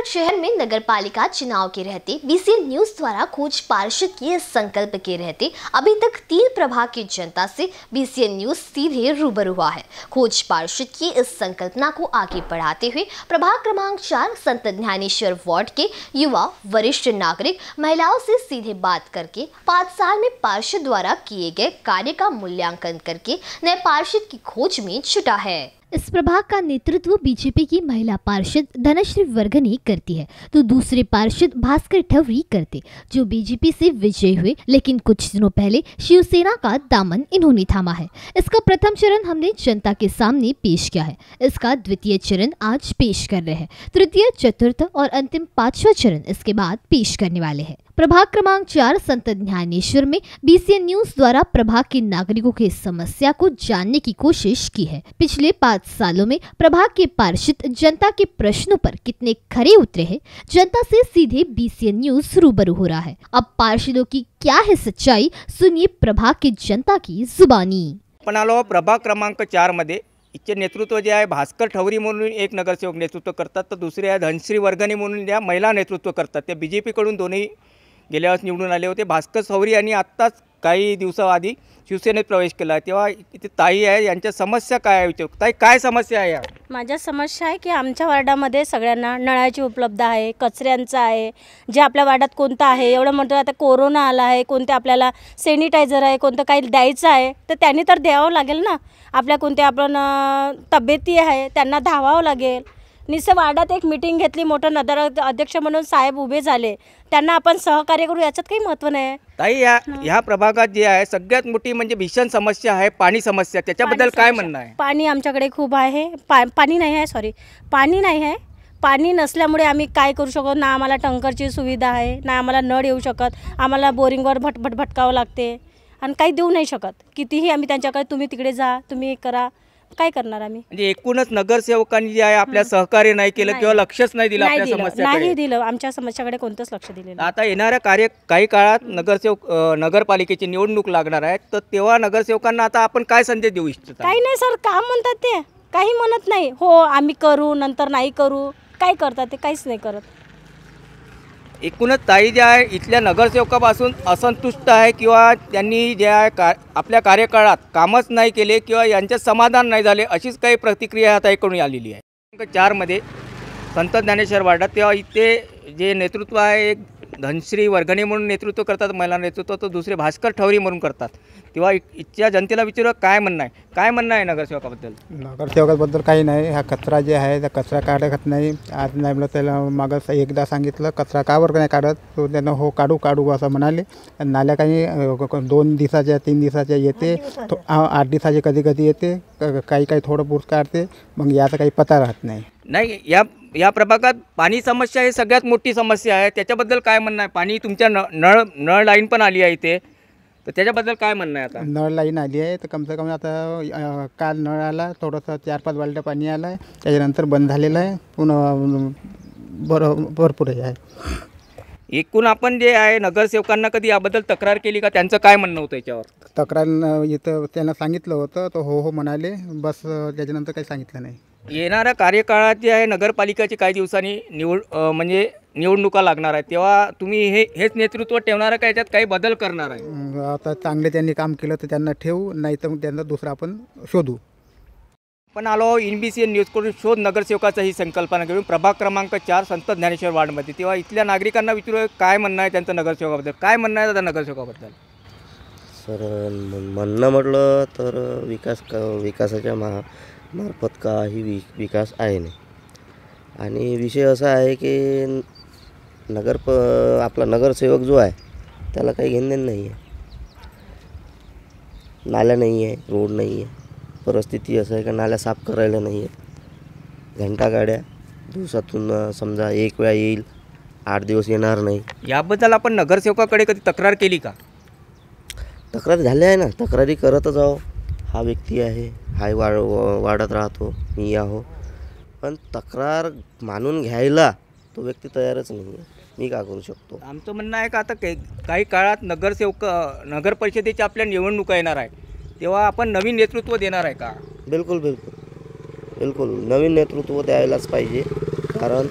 बालाघाट शहर में नगर पालिका चुनाव के रहते बीसी न्यूज द्वारा खोज पार्षद के संकल्प के रहते अभी तक तीन प्रभाग की जनता से बीसी न्यूज सीधे रूबरू हुआ है खोज पार्षद की इस संकल्पना को आगे बढ़ाते हुए प्रभाग क्रमांक चार संत ज्ञानेश्वर वार्ड के युवा वरिष्ठ नागरिक महिलाओं से सीधे बात करके पाँच साल में पार्षद द्वारा किए गए कार्य का मूल्यांकन करके नए पार्षद की खोज में छुटा है इस प्रभाग का नेतृत्व बीजेपी की महिला पार्षद धनश्री वर्गनी करती है तो दूसरे पार्षद भास्कर ठवरी करते जो बीजेपी से विजयी हुए लेकिन कुछ दिनों पहले शिवसेना का दामन इन्होंने थामा है इसका प्रथम चरण हमने जनता के सामने पेश किया है इसका द्वितीय चरण आज पेश कर रहे हैं तृतीय चतुर्थ और अंतिम पांचवा चरण इसके बाद पेश करने वाले है प्रभाग क्रमांक चार संत ज्ञानेश्वर में बीसीएन न्यूज द्वारा प्रभाग के नागरिकों की समस्या को जानने की कोशिश की है पिछले पाँच सालों में प्रभाग के पार्षद जनता के प्रश्नों पर कितने खरे उतरे हैं जनता से सीधे बीसीएन न्यूज रूबरू हो रहा है अब पार्षदों की क्या है सच्चाई सुनिए प्रभाग की जनता की जुबानी लो प्रभाग क्रमांक चार मध्य इच्छे नेतृत्व जे है भास्कर ठवरी मनु एक सेवक नेतृत्व करता तो दुसरे है धनश्री वर्गनी महिला नेतृत्व करता बीजेपी कड़ी दोनों गेल्या वेळेस निवडून आले होते भास्कर सौरी यांनी आत्ताच काही दिवसाआधी शिवसेनेत प्रवेश केला तेव्हा इथे ताई आहे यांच्या समस्या काय आहे ताई काय समस्या आहे माझ्या समस्या आहे की आमच्या वार्डामध्ये सगळ्यांना नळाची उपलब्ध आहे कचऱ्यांचं आहे जे आपल्या वार्डात कोणतं आहे एवढं म्हणतो आता कोरोना आला आहे कोणते आपल्याला सॅनिटायझर आहे कोणतं काही द्यायचं आहे तर त्यांनी तर द्यावं लागेल ना आपल्या कोणत्या आपण तब्येती आहे त्यांना धावावं लागेल निसं वार्डात एक मीटिंग घेतली मोठं नगर अध्यक्ष म्हणून साहेब उभे झाले त्यांना आपण सहकार्य करू याच्यात काही महत्त्व नाही ताई या ह्या प्रभागात जे आहे सगळ्यात मोठी म्हणजे भीषण समस्या आहे पाणी समस्या त्याच्याबद्दल काय म्हणणं आहे पाणी आमच्याकडे खूप आहे पा पाणी नाही आहे सॉरी पाणी नाही आहे पाणी नसल्यामुळे आम्ही काय करू शकतो ना आम्हाला टंकरची सुविधा आहे ना आम्हाला नळ येऊ शकत आम्हाला बोरिंगवर भटभट भटकावं लागते आणि काही देऊ नाही शकत कितीही आम्ही त्यांच्याकडे तुम्ही तिकडे जा तुम्ही करा काय करणार आम्ही म्हणजे एकूणच नगरसेवकांनी जे आहे आपल्या सहकार्य नाही केलं किंवा लक्षच नाही दिलं नाही आपल्या दिलं नाही दिलं आमच्या समस्याकडे कोणतंच लक्ष दिलं आता येणाऱ्या कार्य काही काळात नगरसेवक नगरपालिकेची निवडणूक लागणार आहे तर तेव्हा नगरसेवकांना आता आपण काय संदेश देऊ इच्छित काही नाही सर काम म्हणतात ते काही म्हणत नाही हो आम्ही करू नंतर नाही करू काय करतात ते काहीच नाही करत एकूणच ताई ज्या आहे इथल्या नगरसेवकापासून असंतुष्ट आहे किंवा त्यांनी ज्या आहे का आपल्या कार्यकाळात कामच नाही केले किंवा यांचे समाधान नाही झाले अशीच काही प्रतिक्रिया ताईकडून आलेली आहे चारमध्ये संत ज्ञानेश्वर वाडा तेव्हा इथे जे नेतृत्व आहे एक धनश्री वर्गणी म्हणून नेतृत्व करतात महिला नेतृत्व तर दुसरे भास्कर ठवरी म्हणून करतात तेव्हा इच्छा जनतेला विचारू काय म्हणणं आहे काय म्हणणं आहे नगरसेवकाबद्दल नगरसेवकाबद्दल काही नाही हा कचरा जे आहे त्या कचरा काढत नाही आज नाही म्हटलं त्याला मागं एकदा सांगितलं कचरा का वर्ग नाही काढत तो त्यानं हो काढू काढू असं म्हणाले नाल्या काही दोन दिवसाच्या तीन दिवसाच्या येते आठ दिवसाचे कधी कधी येते काही काही थोडं पूर्स काढते मग याचा काही पता राहत नाही नाही या या प्रभागात पाणी समस्या ही सगळ्यात मोठी समस्या आहे त्याच्याबद्दल काय म्हणणं आहे पाणी तुमच्या नळ नळ नळ लाईन पण आली आहे इथे तर त्याच्याबद्दल काय म्हणणं आहे आता नळ लाईन आली आहे तर कमसे कम आता काल नळ आला थोडंसं चार पाच बालटं पाणी आलं आहे त्याच्यानंतर बंद झालेलं आहे पुन्हा बरो भरपूर आहे एकूण आपण जे आहे नगरसेवकांना कधी याबद्दल तक्रार केली का त्यांचं काय म्हणणं होतं याच्यावर तक्रार इथं त्यांना सांगितलं होतं तर हो हो म्हणाले बस त्याच्यानंतर काही सांगितलं नाही येणाऱ्या कार्यकाळात जे आहे नगरपालिकाची काही दिवसांनी निवड म्हणजे निवडणुका लागणार आहे तेव्हा तुम्ही हे हेच नेतृत्व ठेवणार आहे का याच्यात काही बदल करणार आहे आता चांगले त्यांनी काम केलं तर त्यांना ठेवू नाही तर मग त्यांना दुसरा आपण शोधू पण आलो एन बी सी एन न्यूजकडून शोध नगरसेवकाचा ही संकल्पना घेऊन प्रभाग क्रमांक चार संत ज्ञानेश्वर वार्डमध्ये तेव्हा इथल्या नागरिकांना विचारू काय म्हणणं आहे त्यांचं नगरसेवकाबद्दल काय म्हणणं आहे त्या नगरसेवकाबद्दल सर म्हणणं म्हटलं तर विकास क- विकासाच्या महा मार्फत काही वि विकास आहे नाही आणि विषय असा आहे की नगर प आपला नगरसेवक जो आहे त्याला काही देण नाही आहे नाल्या नाही आहे रोड नाही आहे परिस्थिती असं आहे का नाल्या साफ करायला नाही आहे घंटागाड्या दिवसातून समजा एक वेळा येईल आठ दिवस येणार नाही याबद्दल आपण नगरसेवकाकडे कधी तक्रार केली का तक्रार झाली आहे ना तक्रारी करतच आहो हा व्यक्ती आहे हाय वाढ वाढत राहतो मी आहो पण तक्रार मानून घ्यायला तो व्यक्ती तयारच नाही मी का करू शकतो आमचं म्हणणं आहे का आता काही काही काळात नगरसेवक नगर परिषदेच्या आपल्या निवडणुका येणार आहे तेव्हा आपण नवीन नेतृत्व देणार आहे का बिलकुल बिलकुल बिलकुल नवीन नेतृत्व द्यायलाच पाहिजे कारण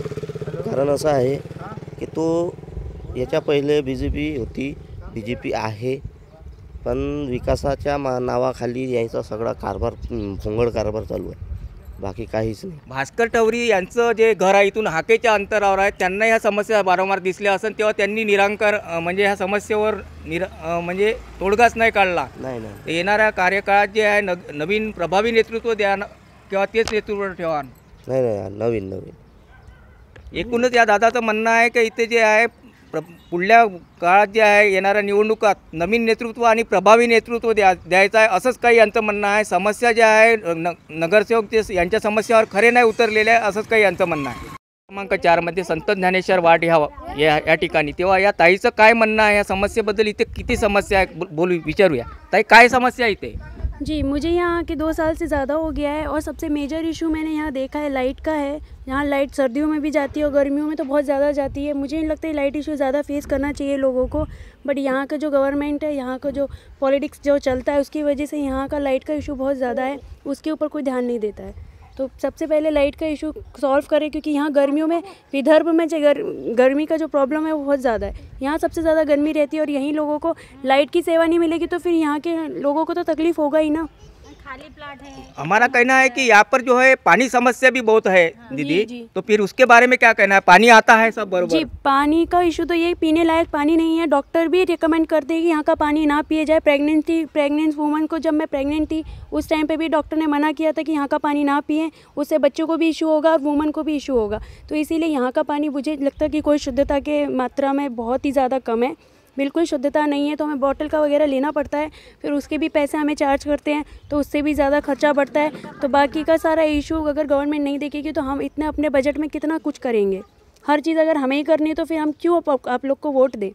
कारण असं आहे की तो याच्या पहिले बी जे पी होती बी जे पी आहे पण विकासाच्या मा नावाखाली यायचा सगळा कारभार भोंगड कारभार चालू आहे बाकी काहीच नाही भास्कर टवरी यांचं जे घर आहे इथून हाकेच्या अंतरावर आहे त्यांना ह्या समस्या वारंवार दिसल्या असेल तेव्हा त्यांनी निरांकर म्हणजे ह्या समस्येवर निर म्हणजे तोडगाच नाही काढला नाही नाही येणाऱ्या कार्यकाळात जे आहे नवीन प्रभावी नेतृत्व द्या किंवा तेच नेतृत्व ठेवा नाही नाही नवीन नवीन एकूणच या दादाचं म्हणणं आहे की इथे जे आहे प्र पुढल्या काळात जे आहे येणाऱ्या निवडणुकात नवीन नेतृत्व आणि प्रभावी नेतृत्व द्या द्यायचं आहे असंच काही यांचं म्हणणं आहे समस्या ज्या आहे न नगरसेवक ते यांच्या समस्यावर खरे नाही उतरलेले आहे असंच काही यांचं म्हणणं आहे क्रमांक चारमध्ये संत ज्ञानेश्वर वाट ह्या या ठिकाणी तेव्हा या ताईचं काय म्हणणं आहे या समस्येबद्दल इथे किती समस्या आहे बोलू विचारूया ताई काय समस्या आहे इथे जी मुझे यहाँ आके दो साल से ज़्यादा हो गया है और सबसे मेजर इशू मैंने यहाँ देखा है लाइट का है यहाँ लाइट सर्दियों में भी जाती है और गर्मियों में तो बहुत ज़्यादा जाती है मुझे नहीं लगता है लाइट इशू ज़्यादा फेस करना चाहिए लोगों को बट यहाँ का जो गवर्नमेंट है यहाँ का जो पॉलिटिक्स जो चलता है उसकी वजह से यहाँ का लाइट का इशू बहुत ज़्यादा है उसके ऊपर कोई ध्यान नहीं देता है तो सबसे पहले लाइट का इशू सॉल्व करें क्योंकि यहाँ गर्मियों में विदर्भ में गर, गर्मी का जो प्रॉब्लम है वो बहुत ज़्यादा है यहाँ सबसे ज़्यादा गर्मी रहती है और यहीं लोगों को लाइट की सेवा नहीं मिलेगी तो फिर यहाँ के लोगों को तो तकलीफ़ होगा ही ना खाली प्लाट है हमारा कहना है कि यहाँ पर जो है पानी समस्या भी बहुत है हाँ, दीदी जी, तो फिर उसके बारे में क्या कहना है पानी आता है सब बरबर। जी पानी का इशू तो ये पीने लायक पानी नहीं है डॉक्टर भी रिकमेंड करते हैं कि यहाँ का पानी ना पिए जाए प्रेगनेंसी प्रेगनेंट वूमन को जब मैं प्रेगनेंट थी उस टाइम पर भी डॉक्टर ने मना किया था कि यहाँ का पानी ना पिए उससे बच्चों को भी इशू होगा और वूमन को भी इशू होगा तो इसीलिए यहाँ का पानी मुझे लगता है कि कोई शुद्धता के मात्रा में बहुत ही ज़्यादा कम है बिल्कुल शुद्धता नहीं है तो हमें बॉटल का वगैरह लेना पड़ता है फिर उसके भी पैसे हमें चार्ज करते हैं तो उससे भी ज़्यादा खर्चा बढ़ता है तो बाकी का सारा इशू अगर गवर्नमेंट नहीं देखेगी तो हम इतने अपने बजट में कितना कुछ करेंगे हर चीज़ अगर हमें ही करनी है तो फिर हम क्यों आप लोग को वोट दें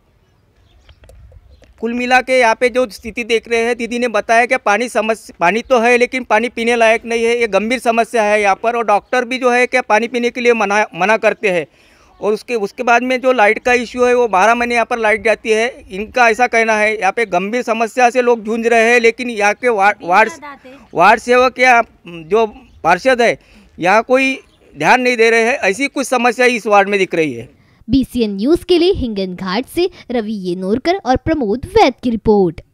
कुल मिला के यहाँ पे जो स्थिति देख रहे हैं दीदी ने बताया कि पानी समस्या पानी तो है लेकिन पानी पीने लायक नहीं है ये गंभीर समस्या है यहाँ पर और डॉक्टर भी जो है क्या पानी पीने के लिए मना मना करते हैं और उसके उसके बाद में जो लाइट का इश्यू है वो बारह महीने यहाँ पर लाइट जाती है इनका ऐसा कहना है यहाँ पे गंभीर समस्या से लोग जूझ रहे हैं लेकिन यहाँ के वार्ड वार्ड सेवक या जो पार्षद है यहाँ कोई ध्यान नहीं दे रहे हैं ऐसी कुछ समस्या इस वार्ड में दिख रही है बी न्यूज़ के लिए हिंगन घाट से रवि येनोरकर और प्रमोद वैद की रिपोर्ट